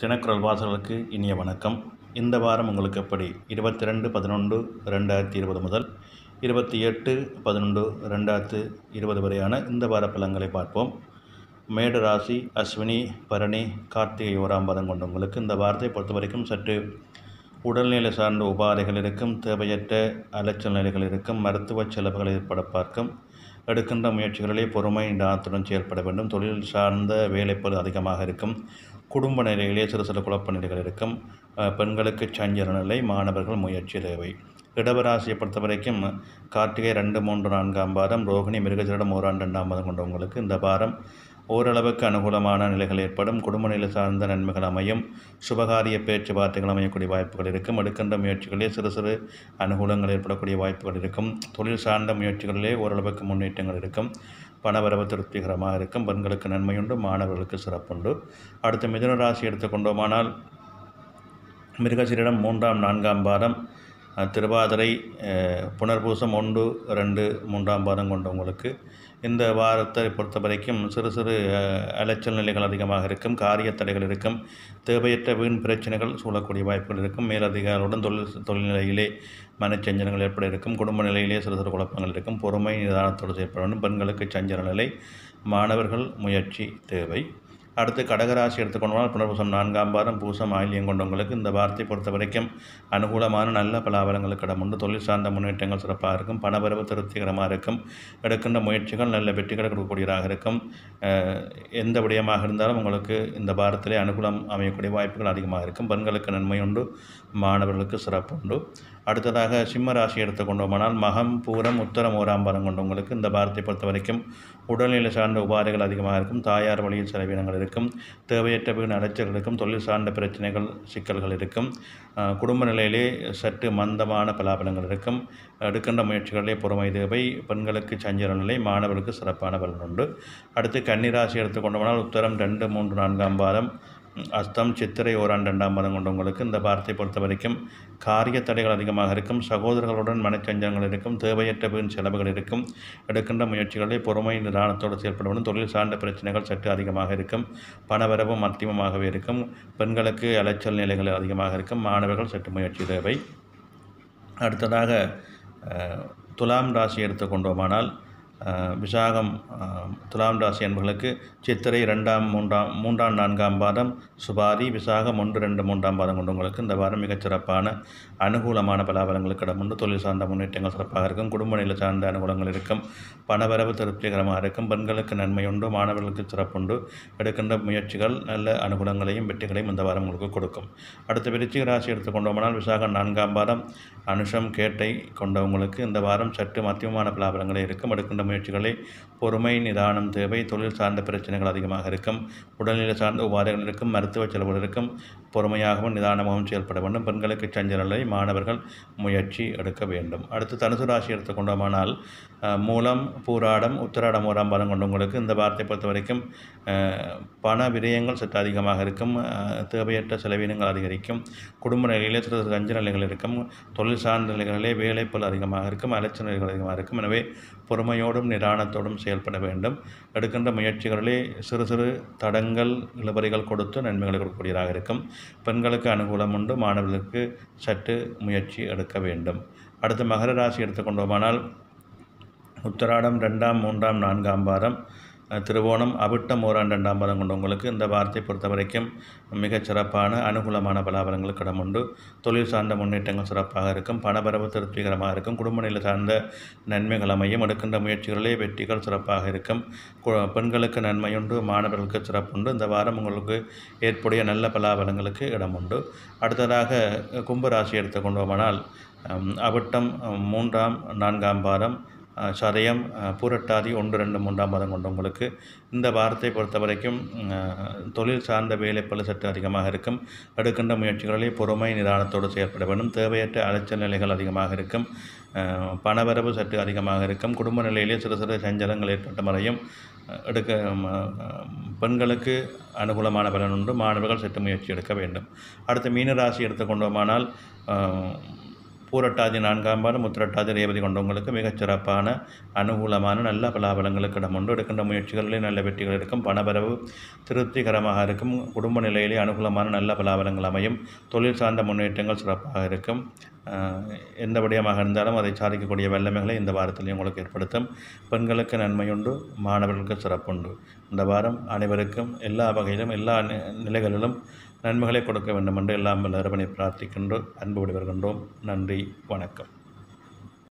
தினக்குரல் வாசகர்களுக்கு இனிய வணக்கம் இந்த வாரம் உங்களுக்கு எப்படி இருபத்தி ரெண்டு பதினொன்று ரெண்டாயிரத்தி இருபது முதல் இருபத்தி எட்டு பதினொன்று ரெண்டாயிரத்து இருபது வரையான இந்த வார பலன்களை பார்ப்போம் மேடு ராசி அஸ்வினி பரணி கார்த்திகை ஓராம் பதம் உங்களுக்கு இந்த வாரத்தை பொறுத்த வரைக்கும் சற்று உடல்நிலை சார்ந்த உபாதைகள் இருக்கும் தேவையற்ற அலைச்சல் நிலைகள் இருக்கும் மருத்துவ செலவுகள் ஏற்பட பார்க்கும் எடுக்கின்ற முயற்சிகளிலே பொறுமை நிதானத்துடன் செயல்பட வேண்டும் தொழில் சார்ந்த வேலைப்பது அதிகமாக இருக்கும் குடும்ப நிலையிலே சிறு சிறு குழப்ப நிலைகள் இருக்கும் பெண்களுக்கு சஞ்சல நிலை மாணவர்கள் முயற்சி தேவை இடவராசியை பொறுத்த வரைக்கும் கார்த்திகை ரெண்டு மூன்று நான்காம் வாரம் ரோகிணி மிருகஜிடம் ஓராண்டு ரெண்டாம் மாதம் கொண்டவங்களுக்கு இந்த வாரம் ஓரளவுக்கு அனுகூலமான நிலைகள் ஏற்படும் குடும்ப நிலை சார்ந்த நன்மைகள் அமையும் சுபகாரிய பேச்சுவார்த்தைகள் அமையக்கூடிய வாய்ப்புகள் இருக்கும் எடுக்கின்ற முயற்சிகளிலே சிறு சிறு அனுகூலங்கள் ஏற்படக்கூடிய வாய்ப்புகள் இருக்கும் தொழில் சார்ந்த முயற்சிகளிலே ஓரளவுக்கு முன்னேற்றங்கள் இருக்கும் பணவரவு திருப்திகரமாக இருக்கும் பெண்களுக்கு நன்மையுண்டு மாணவர்களுக்கு சிறப்புண்டு அடுத்து மிதுன ராசி எடுத்துக்கொண்டோமானால் மிருகசீரிடம் மூன்றாம் நான்காம் பாதம் திருவாதிரை புனர்பூசம் ஒன்று ரெண்டு மூன்றாம் பாதம் கொண்டவங்களுக்கு இந்த வாரத்தை பொறுத்த வரைக்கும் சிறு சிறு அலைச்சல் நிலைகள் அதிகமாக இருக்கும் காரிய தடைகள் இருக்கும் தேவையற்ற வீண் பிரச்சனைகள் சூழக்கூடிய வாய்ப்புகள் இருக்கும் மேலதிகாரிகளுடன் தொழில் தொழில்நிலையிலே மனச்சஞ்சலங்கள் ஏற்பட இருக்கும் குடும்ப நிலையிலே சிறு சிறு குழப்பங்கள் இருக்கும் பொறுமை நிதானத்தோடு செயல்பட வேண்டும் பெண்களுக்கு சஞ்சல நிலை மாணவர்கள் முயற்சி தேவை அடுத்து கடகராசி எடுத்துக்கொண்டால் புனர்பூசம் நான்காம் வாரம் பூசம் ஆயிலியம் கொண்டவங்களுக்கு இந்த வார்த்தை பொறுத்த வரைக்கும் அனுகூலமான நல்ல பலாபலங்கள் கிடமுண்டு தொழில் சார்ந்த முன்னேற்றங்கள் சிறப்பாக இருக்கும் பணவரவு திருப்திகரமாக இருக்கும் எடுக்கின்ற முயற்சிகள் நல்ல வெற்றி கிடக்கக்கூடியதாக இருக்கும் எந்த விடயமாக இருந்தாலும் உங்களுக்கு இந்த வாரத்திலே அனுகூலம் அமையக்கூடிய வாய்ப்புகள் அதிகமாக இருக்கும் பெண்களுக்கு நன்மை உண்டு மாணவர்களுக்கு சிறப்பு உண்டு அடுத்ததாக சிம்ம ராசி எடுத்துக்கொண்டோமானால் மகம் பூரம் உத்தரம் ஓராம்பரம் கொண்டவங்களுக்கு இந்த பாரத்தை பொறுத்த வரைக்கும் உடல்நிலை சார்ந்த உபாதைகள் அதிகமாக இருக்கும் தாயார் வழியில் செலவினங்கள் இருக்கும் தேவையற்ற வீண் அடைச்சல் இருக்கும் தொழில் சார்ந்த பிரச்சனைகள் சிக்கல்கள் இருக்கும் குடும்ப நிலையிலே சற்று மந்தமான பலாபலங்கள் இருக்கும் எடுக்கின்ற முயற்சிகளிலே பொறுமை தேவை பெண்களுக்கு சஞ்சல நிலை மாணவர்களுக்கு சிறப்பான பலன் உண்டு அடுத்து கன்னிராசி எடுத்துக்கொண்டோமானால் உத்தரம் ரெண்டு மூன்று நான்காம் பாதம் அஸ்தம் சித்திரை ஓராண்டு ரெண்டாம் மாதம் கொண்டவங்களுக்கு இந்த வாரத்தை பொறுத்த வரைக்கும் காரிய தடைகள் அதிகமாக இருக்கும் சகோதரர்களுடன் மனச்சஞ்சங்கள் இருக்கும் தேவையற்ற செலவுகள் இருக்கும் எடுக்கின்ற முயற்சிகளை பொறுமை நிதானத்தோடு செயல்படுவதும் தொழில் சார்ந்த பிரச்சனைகள் சற்று அதிகமாக இருக்கும் பணவரவு மத்தியமாகவே இருக்கும் பெண்களுக்கு அலைச்சல் நிலைகள் அதிகமாக இருக்கும் மாணவர்கள் சற்று முயற்சி தேவை அடுத்ததாக துலாம் ராசி எடுத்துக்கொண்டோமானால் விசாகம் துலாம் ராசி என்பர்களுக்கு சித்திரை ரெண்டாம் மூன்றாம் மூன்றாம் நான்காம் பாதம் சுபாதி விசாகம் ஒன்று ரெண்டு மூன்றாம் பாதம் கொண்டவங்களுக்கு இந்த வாரம் மிகச்சிறப்பான அனுகூலமான பலாபலங்கள் கிடமுண்டு தொழில் சார்ந்த முன்னேற்றங்கள் சிறப்பாக இருக்கும் குடும்ப நிலை சார்ந்த அனுகூலங்கள் இருக்கும் பணவரவு திருப்திகரமாக இருக்கும் பெண்களுக்கு நன்மை உண்டு மாணவர்களுக்கு சிறப்புண்டு எடுக்கின்ற முயற்சிகள் நல்ல அனுகூலங்களையும் வெற்றிகளையும் இந்த வாரம் உங்களுக்கு கொடுக்கும் அடுத்த விருச்சிக ராசி எடுத்துக்கொண்டோமானால் விசாகம் நான்காம் பாதம் அனுஷம் கேட்டை கொண்டவங்களுக்கு இந்த வாரம் சற்று மத்தியமான பலாபலங்களை இருக்கும் எடுக்கின்ற முயற்சிகளை பொறுமை நிதானம் தேவை தொழில் சார்ந்த பிரச்சனைகள் அதிகமாக இருக்கும் உடல்நிலை சார்ந்த உபாதைகள் இருக்கும் மருத்துவ செலவுகள் இருக்கும் பொறுமையாகவும் நிதானமாகவும் செயல்பட வேண்டும் பெண்களுக்கு சஞ்சலலை மாணவர்கள் முயற்சி எடுக்க வேண்டும் அடுத்து தனுசு ராசி எடுத்துக்கொண்டோமானால் மூலம் பூராடம் உத்திராடம் ஓராம் பலம் கொண்டு உங்களுக்கு இந்த வார்த்தை பொறுத்த வரைக்கும் பண விரயங்கள் சற்று அதிகமாக இருக்கும் தேவையற்ற செலவினங்கள் அதிகரிக்கும் குடும்ப நிலையிலே சிறு சிறு அஞ்சு நிலைகள் இருக்கும் தொழில் சார்ந்த நிலைகளிலே வேலைப்பல் அதிகமாக இருக்கும் அலைச்சல் நிலைகள் அதிகமாக இருக்கும் எனவே பொறுமையோடு கவனத்தோடும் நிதானத்தோடும் செயல்பட வேண்டும் எடுக்கின்ற முயற்சிகளிலே சிறு சிறு தடங்கள் இழுபறிகள் கொடுத்து நன்மைகள் கொடுக்கக்கூடியதாக இருக்கும் பெண்களுக்கு அனுகூலம் உண்டு மாணவர்களுக்கு சற்று முயற்சி எடுக்க வேண்டும் அடுத்து மகர ராசி எடுத்துக்கொண்டோமானால் உத்தராடம் ரெண்டாம் மூன்றாம் நான்காம் வாரம் திருவோணம் அவிட்டம் ஓராண்டு ரெண்டாம் பலம் கொண்டு உங்களுக்கு இந்த வார்த்தை பொறுத்த வரைக்கும் மிகச் சிறப்பான அனுகூலமான பலாபலங்கள் கடம் உண்டு தொழில் சார்ந்த முன்னேற்றங்கள் சிறப்பாக இருக்கும் பணபரவு திருப்திகரமாக இருக்கும் குடும்ப நிலை சார்ந்த நன்மைகள் அமையும் எடுக்கின்ற முயற்சிகளிலே வெற்றிகள் சிறப்பாக இருக்கும் பெண்களுக்கு நன்மையுண்டு மாணவர்களுக்கு சிறப்புண்டு இந்த வாரம் உங்களுக்கு ஏற்புடைய நல்ல பலாபலங்களுக்கு இடம் உண்டு அடுத்ததாக கும்பராசி எடுத்துக்கொண்டோமானால் அவிட்டம் மூன்றாம் நான்காம் வாரம் சதயம் பூரட்டாதி ஒன்று ரெண்டு மூன்றாம் பதம் கொண்ட உங்களுக்கு இந்த வாரத்தை பொறுத்த வரைக்கும் தொழில் சார்ந்த வேலைப்பழு சற்று அதிகமாக இருக்கும் எடுக்கின்ற முயற்சிகளில் பொறுமை நிதானத்தோடு செயற்பட வேண்டும் தேவையற்ற அலைச்சல் நிலைகள் அதிகமாக இருக்கும் பணவரவு சற்று அதிகமாக இருக்கும் குடும்ப நிலையிலே சிறு சிறு சஞ்சலங்கள் ஏற்பட்ட முறையும் எடுக்க பெண்களுக்கு அனுகூலமான பலன் உண்டு மாணவர்கள் சற்று முயற்சி எடுக்க வேண்டும் அடுத்து மீனராசி எடுத்துக்கொண்டோமானால் பூரட்டாதி நான்காம் பாலம் முத்திரட்டாதி ரேவதி கொண்டவங்களுக்கு மிகச் சிறப்பான அனுகூலமான நல்ல பலாபலங்களுக்கு இடம் உண்டு எடுக்கின்ற முயற்சிகளிலே நல்ல வெற்றிகள் இருக்கும் பணபரவு திருப்திகரமாக இருக்கும் குடும்ப நிலையிலே அனுகூலமான நல்ல பலாபலங்கள் அமையும் தொழில் சார்ந்த முன்னேற்றங்கள் சிறப்பாக இருக்கும் எந்த விடயமாக இருந்தாலும் அதை சாதிக்கக்கூடிய வல்லமைகளை இந்த வாரத்தில் உங்களுக்கு ஏற்படுத்தும் பெண்களுக்கு நன்மையுண்டு மாணவர்களுக்கு சிறப்புண்டு இந்த வாரம் அனைவருக்கும் எல்லா வகையிலும் எல்லா நிலைகளிலும் நன்மைகளை கொடுக்க வேண்டும் என்று எல்லாம் நிறுவனை பிரார்த்திக்கின்றோம் அன்பு விடுவர்கின்றோம் நன்றி வணக்கம்